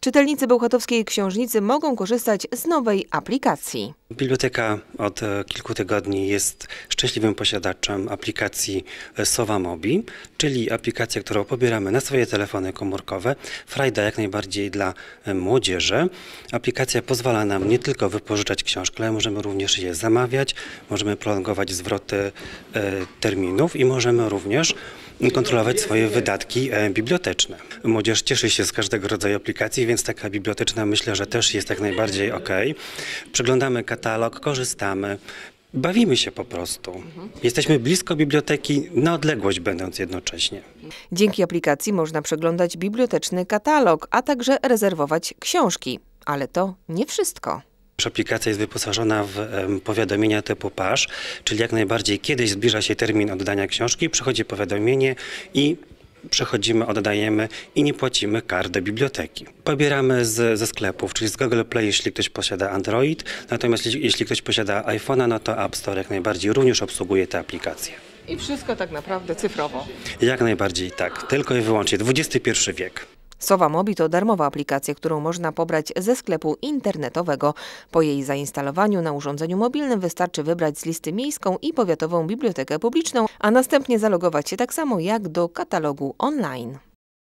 Czytelnicy Bełchatowskiej Książnicy mogą korzystać z nowej aplikacji. Biblioteka od e, kilku tygodni jest szczęśliwym posiadaczem aplikacji e, Sowa Mobi, czyli aplikacja, którą pobieramy na swoje telefony komórkowe. Frajda jak najbardziej dla e, młodzieży. Aplikacja pozwala nam nie tylko wypożyczać książki, ale możemy również je zamawiać, możemy prolongować zwroty terminów i możemy również kontrolować swoje wydatki biblioteczne. Młodzież cieszy się z każdego rodzaju aplikacji, więc taka biblioteczna myślę, że też jest tak najbardziej ok. Przeglądamy katalog, korzystamy, Bawimy się po prostu. Jesteśmy blisko biblioteki, na odległość będąc jednocześnie. Dzięki aplikacji można przeglądać biblioteczny katalog, a także rezerwować książki. Ale to nie wszystko. Aplikacja jest wyposażona w powiadomienia typu PASZ, czyli jak najbardziej kiedyś zbliża się termin oddania książki, przychodzi powiadomienie i przechodzimy, oddajemy i nie płacimy kar do biblioteki. Pobieramy z, ze sklepów, czyli z Google Play, jeśli ktoś posiada Android, natomiast jeśli, jeśli ktoś posiada iPhone'a, no to App Store jak najbardziej również obsługuje te aplikacje. I wszystko tak naprawdę cyfrowo. Jak najbardziej tak, tylko i wyłącznie XXI wiek. Sowa Mobi to darmowa aplikacja, którą można pobrać ze sklepu internetowego. Po jej zainstalowaniu na urządzeniu mobilnym wystarczy wybrać z listy miejską i powiatową bibliotekę publiczną, a następnie zalogować się tak samo jak do katalogu online.